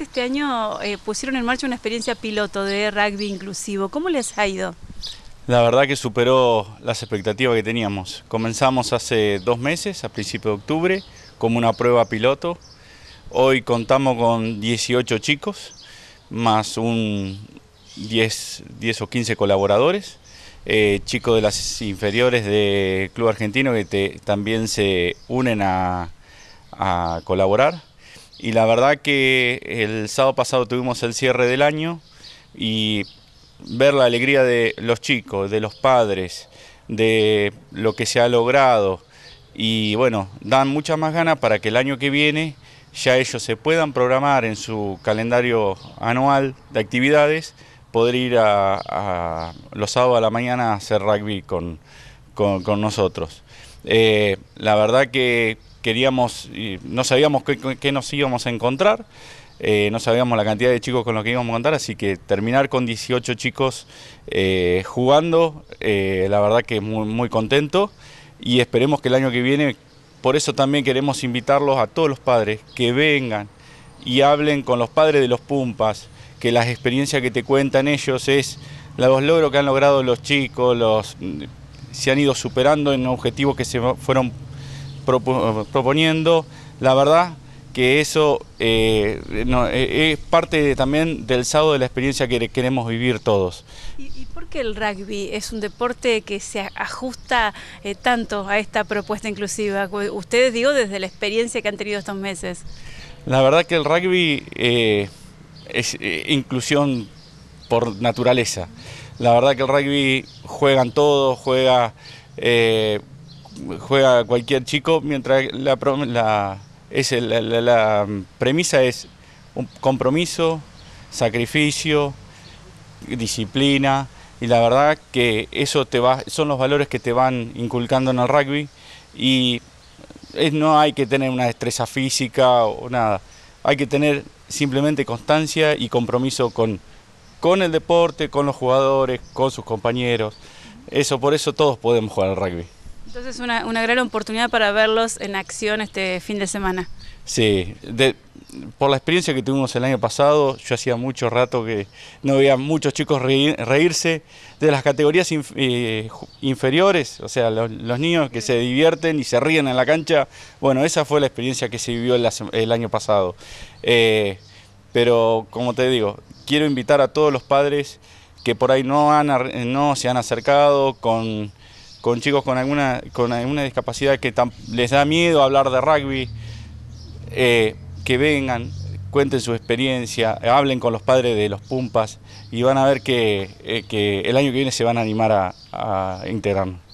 Este año eh, pusieron en marcha una experiencia piloto de rugby inclusivo. ¿Cómo les ha ido? La verdad que superó las expectativas que teníamos. Comenzamos hace dos meses, a principios de octubre, como una prueba piloto. Hoy contamos con 18 chicos, más un 10, 10 o 15 colaboradores. Eh, chicos de las inferiores del Club Argentino que también se unen a colaborar. Y la verdad que el sábado pasado tuvimos el cierre del año y ver la alegría de los chicos, de los padres, de lo que se ha logrado. Y bueno, dan muchas más ganas para que el año que viene ya ellos se puedan programar en su calendario anual de actividades, poder ir a, los sábados a la mañana a hacer rugby con, con, nosotros. Eh, la verdad que queríamos, no sabíamos qué, nos íbamos a encontrar, eh, no sabíamos la cantidad de chicos con los que íbamos a contar, así que terminar con 18 chicos eh, jugando, eh, la verdad que muy, muy contento y esperemos que el año que viene, por eso también queremos invitarlos a todos los padres que vengan y hablen con los padres de los Pumpas, que las experiencias que te cuentan ellos es los logros que han logrado los chicos, los, mm, se han ido superando en objetivos que se fueron proponiendo. La verdad que eso eh, eh, es parte también del sábado de la experiencia que queremos vivir todos. ¿Y, por qué el rugby es un deporte que se ajusta eh, tanto a esta propuesta inclusiva? Ustedes digo desde la experiencia que han tenido estos meses. La verdad que el rugby es inclusión por naturaleza. La verdad que el rugby juegan todos, juega juega cualquier chico, mientras la, es premisa es un compromiso, sacrificio, disciplina, y la verdad que eso te son los valores que te van inculcando en el rugby y no hay que tener una destreza física o nada, hay que tener simplemente constancia y compromiso con, con el deporte, con los jugadores, con sus compañeros. Eso, por eso todos podemos jugar al rugby. Entonces una, una gran oportunidad para verlos en acción este fin de semana. Sí, por la experiencia que tuvimos el año pasado, yo hacía mucho rato que no veía muchos chicos reírse de las categorías eh, inferiores, o sea, los, niños que se divierten y se ríen en la cancha. Bueno, esa fue la experiencia que se vivió el, año pasado. Eh, pero como te digo, quiero invitar a todos los padres que por ahí no, han, no se han acercado con con chicos con alguna, con alguna discapacidad que les da miedo hablar de rugby, eh, que vengan, cuenten su experiencia, hablen con los padres de los Pumpas y van a ver que, eh, el año que viene se van a animar a, a integrarnos.